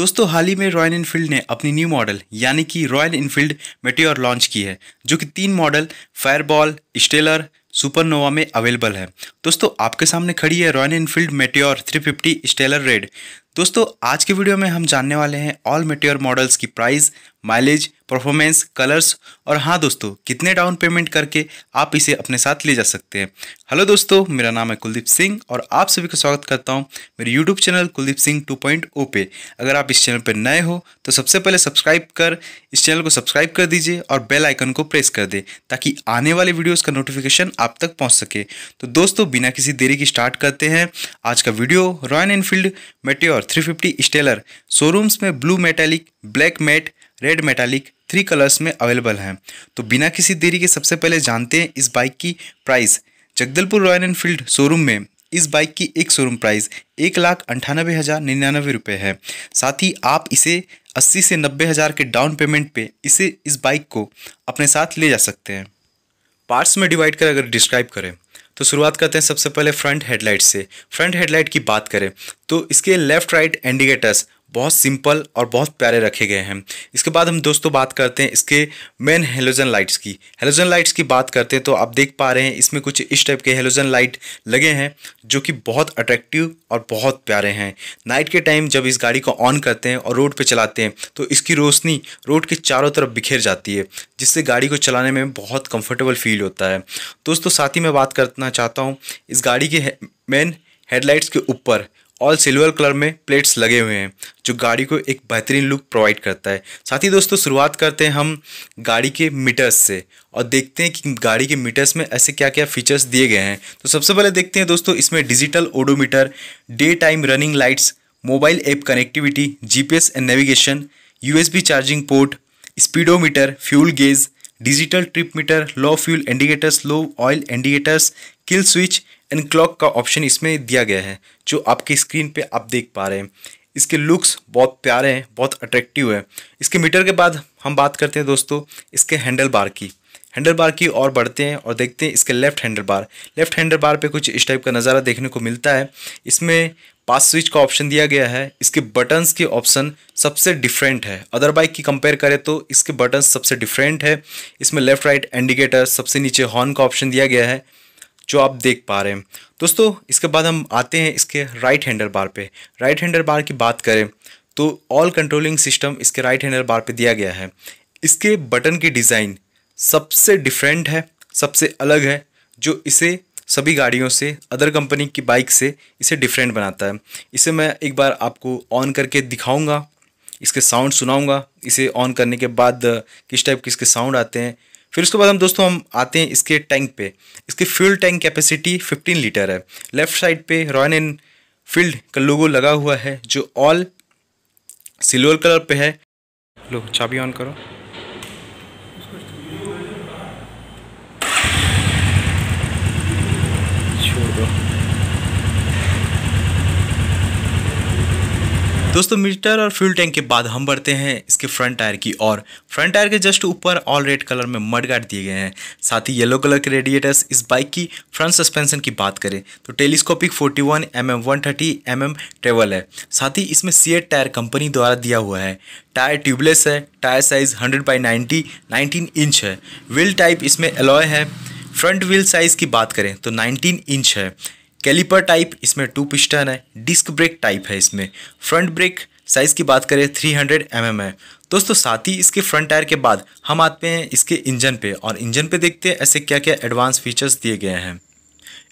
दोस्तों हाल ही में royal Enfield ने अपनी न्यू मॉडल यानी कि रॉयल इनफील्ड मेट्योर लॉन्च की है जो कि तीन मॉडल फायरबॉल स्टेलर सुपरनोवा में अवेलेबल है दोस्तों आपके सामने खड़ी है Royal Enfield Meteor 350 Stellar red दोस्तों आज के वीडियो में हम जानने वाले हैं ऑल मेट्योर मॉडल्स की प्राइस माइलेज परफॉर्मेंस कलर्स और हाँ दोस्तों कितने डाउन पेमेंट करके आप इसे अपने साथ ले जा सकते हैं हेलो दोस्तों मेरा नाम है कुलदीप सिंह और आप सभी का स्वागत करता हूँ मेरे YouTube channel Kuldeep Singh two point O पे अगर आप इस चैनल पर नए हो तो सबसे पहले सब्सक्राइब कर इस चैनल को सब्सक्राइब कर दीजिए और बेल आइकन को प्रेस कर दें ताकि आने वाले वीडियोज़ का नोटिफिकेशन आप तक पहुँच सके तो दोस्तों बिना किसी देरी की स्टार्ट करते हैं आज का video Royal Enfield Meteor fifty Stellar showrooms में blue metallic black matte red metallic three colours में अवेलेबल हैं तो बिना किसी देरी के सबसे पहले जानते हैं इस बाइक की price Jagdalpur Royal Enfield showroom में इस बाइक की एक शोरूम प्राइस एक लाख अंठानबे हज़ार निन्यानवे रुपये है साथ ही आप इसे अस्सी से नब्बे हज़ार के डाउन पेमेंट पे इसे इस बाइक को अपने साथ ले जा सकते हैं पार्ट्स में डिवाइड कर अगर डिस्क्राइब करें तो शुरुआत करते हैं सबसे पहले फ्रंट हेडलाइट से फ्रंट हेडलाइट की बात करें तो इसके लेफ्ट राइट इंडिकेटर्स बहुत सिंपल और बहुत प्यारे रखे गए हैं इसके बाद हम दोस्तों बात करते हैं इसके मेन हेलोजन लाइट्स की हेलोजन लाइट्स की बात करते हैं तो आप देख पा रहे हैं इसमें कुछ इस टाइप के हेलोजन लाइट लगे हैं जो कि बहुत अट्रैक्टिव और बहुत प्यारे हैं नाइट के टाइम जब इस गाड़ी को ऑन करते हैं और रोड पर चलाते हैं तो इसकी रोशनी रोड के चारों तरफ बिखेर जाती है जिससे गाड़ी को चलाने में बहुत कम्फर्टेबल फील होता है दोस्तों साथ ही मैं बात करना चाहता हूँ इस गाड़ी के मेन हेडलाइट्स के ऊपर ऑल सिल्वर कलर में प्लेट्स लगे हुए हैं जो गाड़ी को एक बेहतरीन लुक प्रोवाइड करता है साथ ही दोस्तों शुरुआत करते हैं हम गाड़ी के मीटर्स से और देखते हैं कि गाड़ी के मीटर्स में ऐसे क्या क्या फीचर्स दिए गए हैं तो सबसे पहले देखते हैं दोस्तों इसमें digital odometer day time running lights mobile app connectivity G and navigation U charging port speedometer fuel gauge digital trip meter low fuel indicators low oil indicators kill switch clock का ऑप्शन इसमें दिया गया है जो आपकी screen पे आप देख पा रहे हैं इसके लुक्स बहुत प्यारे हैं बहुत अट्रैक्टिव है इसके मीटर के बाद हम बात करते हैं दोस्तों इसके हैंडल बार की हैंडल बार की और बढ़ते हैं और देखते हैं इसके left handle bar left handle bar पे कुछ इस टाइप का नज़ारा देखने को मिलता है इसमें पास स्विच का ऑप्शन दिया गया है इसके बटन्स के ऑप्शन सबसे डिफरेंट है अदर बाइक की कंपेयर करें तो इसके बटन्स सबसे डिफरेंट है इसमें लेफ्ट राइट इंडिकेटर सबसे नीचे हॉर्न का ऑप्शन दिया गया है जो आप देख पा रहे हैं दोस्तों इसके बाद हम आते हैं इसके राइट हैंडर बार पे राइट हैंडर बार की बात करें तो ऑल कंट्रोलिंग सिस्टम इसके राइट हैंडर बार पे दिया गया है इसके बटन की डिज़ाइन सबसे डिफरेंट है सबसे अलग है जो इसे सभी गाड़ियों से अदर कंपनी की बाइक से इसे डिफरेंट बनाता है इसे मैं एक बार आपको ऑन करके दिखाऊंगा इसके साउंड सुनाऊंगा इसे ऑन करने के बाद किस टाइप के इसके साउंड आते हैं फिर उसके बाद हम दोस्तों हम आते हैं इसके टैंक पे इसकी फ्यूल टैंक कैपेसिटी 15 लीटर है लेफ्ट साइड पे रॉयल एनफील्ड का लोगो लगा हुआ है जो ऑल सिल्वर कलर पे है लो चाबी ऑन करो दोस्तों मीटर और फ्यूल टैंक के बाद हम बढ़ते हैं इसके फ्रंट टायर की और फ्रंट टायर के जस्ट ऊपर ऑल रेड कलर में मड गार्ड दिए गए हैं साथ ही येलो कलर के रेडिएटर्स इस बाइक की फ्रंट सस्पेंशन की बात करें तो telescopic 41 one M M one thirty M M travel है साथ ही इसमें सीएट टायर कंपनी द्वारा दिया हुआ है टायर ट्यूबलेस है tyre size hundred by ninety nineteen inch है व्हील टाइप इसमें एलॉय है फ्रंट व्हील साइज़ की बात करें तो नाइनटीन इंच है कैलिपर टाइप इसमें टू पिस्टन है डिस्क ब्रेक टाइप है इसमें फ्रंट ब्रेक साइज़ की बात करें 300 हंड्रेड mm है दोस्तों साथ ही इसके फ्रंट टायर के बाद हम आते हैं इसके इंजन पे और इंजन पे देखते हैं ऐसे क्या क्या एडवांस फीचर्स दिए गए हैं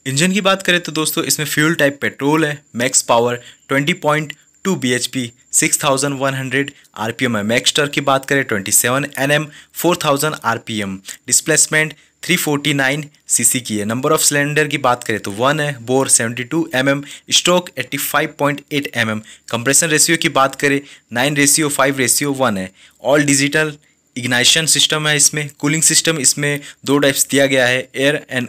इंजन की बात करें तो दोस्तों इसमें फ्यूल टाइप पेट्रोल है max power 20.2 point two B H P six thousand one hundred R P M है मैक्स टर की बात करें twenty seven N M four thousand R P M displacement 349 CC की है नंबर ऑफ सिलेंडर की बात करें तो वन है bore 72 MM stroke 85.8 MM compression ratio की बात करें nine ratio five ratio one है ऑल डिजिटल इग्नाइशन सिस्टम है इसमें कूलिंग सिस्टम इसमें दो टाइप्स दिया गया है एयर एंड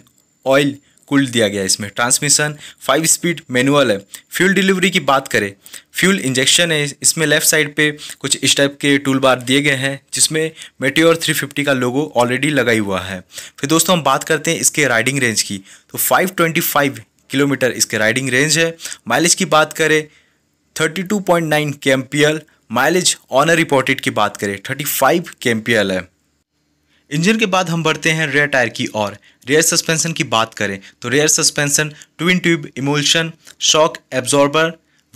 ऑयल कुल दिया गया इसमें ट्रांसमिशन फाइव स्पीड मैनुअल है फ्यूल डिलीवरी की बात करें फ्यूल इंजेक्शन है इसमें लेफ्ट साइड पे कुछ इस टाइप के टूल बार दिए गए हैं जिसमें मेटियोर 350 का लोगो ऑलरेडी लगाई हुआ है फिर दोस्तों हम बात करते हैं इसके राइडिंग रेंज की तो फाइव किलोमीटर इसके राइडिंग रेंज है माइलेज की बात करें thirty two mileage owner reported की बात करें थर्टी फाइव है इंजन के बाद हम बढ़ते हैं रेयर टायर की और रेयर सस्पेंशन की बात करें तो rear suspension twin tube emulsion shock absorber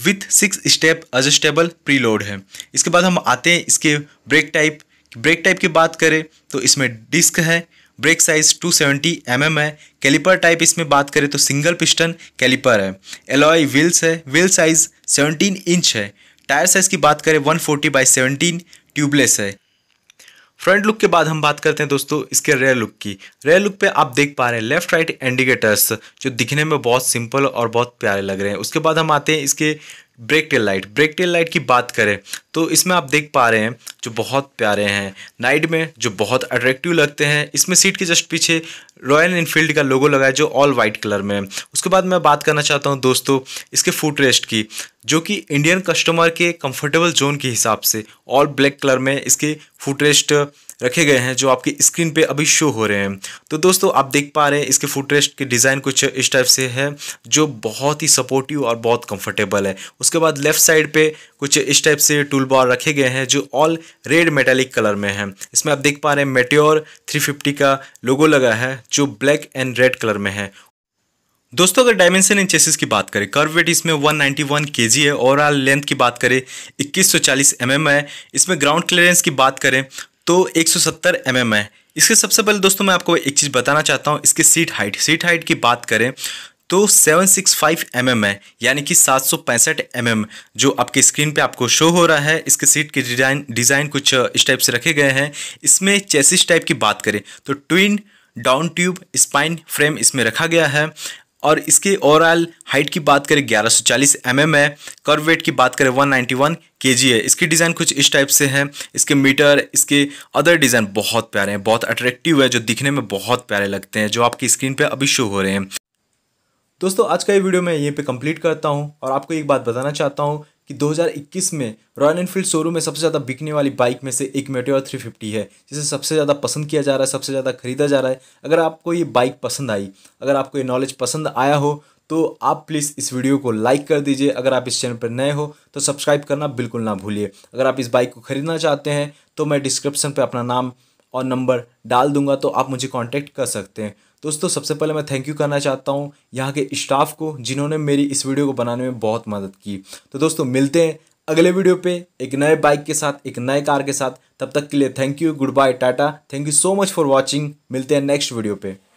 with six step adjustable preload है इसके बाद हम आते हैं इसके ब्रेक टाइप ब्रेक टाइप की बात करें तो इसमें डिस्क है ब्रेक साइज 270 सेवेंटी mm है कैलिपर टाइप इसमें बात करें तो सिंगल पिस्टन कैलिपर है एलॉय व्हील्स है व्हील साइज 17 इंच है टायर साइज की बात करें 140 फोर्टी बाई सेवनटीन ट्यूबलेस है फ्रंट लुक के बाद हम बात करते हैं दोस्तों इसके रेयर लुक की रेयर लुक पे आप देख पा रहे हैं लेफ्ट राइट इंडिकेटर्स जो दिखने में बहुत सिंपल और बहुत प्यारे लग रहे हैं उसके बाद हम आते हैं इसके brake tail light brake tail light की बात करें तो इसमें आप देख पा रहे हैं जो बहुत प्यारे हैं नाइट में जो बहुत अट्रैक्टिव लगते हैं इसमें सीट के जस्ट पीछे रॉयल इनफील्ड का लोगो लगा है जो ऑल वाइट कलर में है उसके बाद मैं बात करना चाहता हूँ दोस्तों इसके फुट रेस्ट की जो कि इंडियन कस्टमर के कंफर्टेबल जोन के हिसाब से ऑल ब्लैक कलर में इसके फुट रेस्ट रखे गए हैं जो आपकी स्क्रीन पे अभी शो हो रहे हैं तो दोस्तों आप देख पा रहे हैं इसके रेस्ट के डिज़ाइन कुछ इस टाइप से है जो बहुत ही सपोर्टिव और बहुत कंफर्टेबल है उसके बाद लेफ्ट साइड पे कुछ इस टाइप से टूल टूल बार रखे गए हैं जो ऑल रेड मेटेलिक कलर में है इसमें आप देख पा रहे हैं मेट्योर 350 का लोगो लगा है जो ब्लैक एंड रेड कलर में है दोस्तों अगर डायमेंशन इन चेसिस की बात करें कर्व वेट इसमें 191 नाइन्टी है ओवरऑल लेंथ की बात करें 2140 सौ mm है इसमें ग्राउंड क्लियरेंस की बात करें तो 170 सौ mm है इसके सबसे पहले दोस्तों मैं आपको एक चीज़ बताना चाहता हूँ इसकी सीट हाइट सीट हाइट की बात करें तो 765 एम mm है यानी कि 765 एम mm, जो आपके स्क्रीन पे आपको शो हो रहा है इसके सीट के डिजाइन डिज़ाइन कुछ इस टाइप से रखे गए हैं इसमें चेसिस टाइप की बात करें तो twin down tube spine frame इसमें रखा गया है और इसके ओवरऑल हाइट की बात करें 1140 mm है कर्व वेट की बात करें 191 नाइन्टी है इसकी डिज़ाइन कुछ इस टाइप से है इसके मीटर इसके अदर डिज़ाइन बहुत प्यारे हैं बहुत अट्रैक्टिव है जो दिखने में बहुत प्यारे लगते हैं जो आपकी स्क्रीन पर अभी शो हो रहे हैं दोस्तों आज का ये वीडियो मैं यहीं पे कंप्लीट करता हूँ और आपको एक बात बताना चाहता हूँ कि 2021 में रॉयल एनफील्ड शोरूम में सबसे ज़्यादा बिकने वाली बाइक में से एक मेटोर 350 है जिसे सबसे ज़्यादा पसंद किया जा रहा है सबसे ज़्यादा खरीदा जा रहा है अगर आपको ये बाइक पसंद आई अगर आपको ये नॉलेज पसंद आया हो तो आप प्लीज़ इस वीडियो को लाइक कर दीजिए अगर आप इस चैनल पर नए हो तो सब्सक्राइब करना बिल्कुल ना भूलिए अगर आप इस बाइक को ख़रीदना चाहते हैं तो मैं डिस्क्रिप्शन पर अपना नाम और नंबर डाल दूंगा तो आप मुझे कांटेक्ट कर सकते हैं दोस्तों सबसे पहले मैं थैंक यू करना चाहता हूँ यहाँ के स्टाफ को जिन्होंने मेरी इस वीडियो को बनाने में बहुत मदद की तो दोस्तों मिलते हैं अगले वीडियो पे एक नए बाइक के साथ एक नए कार के साथ तब तक के लिए thank you good bye tata thank you so much for watching मिलते हैं नेक्स्ट वीडियो पे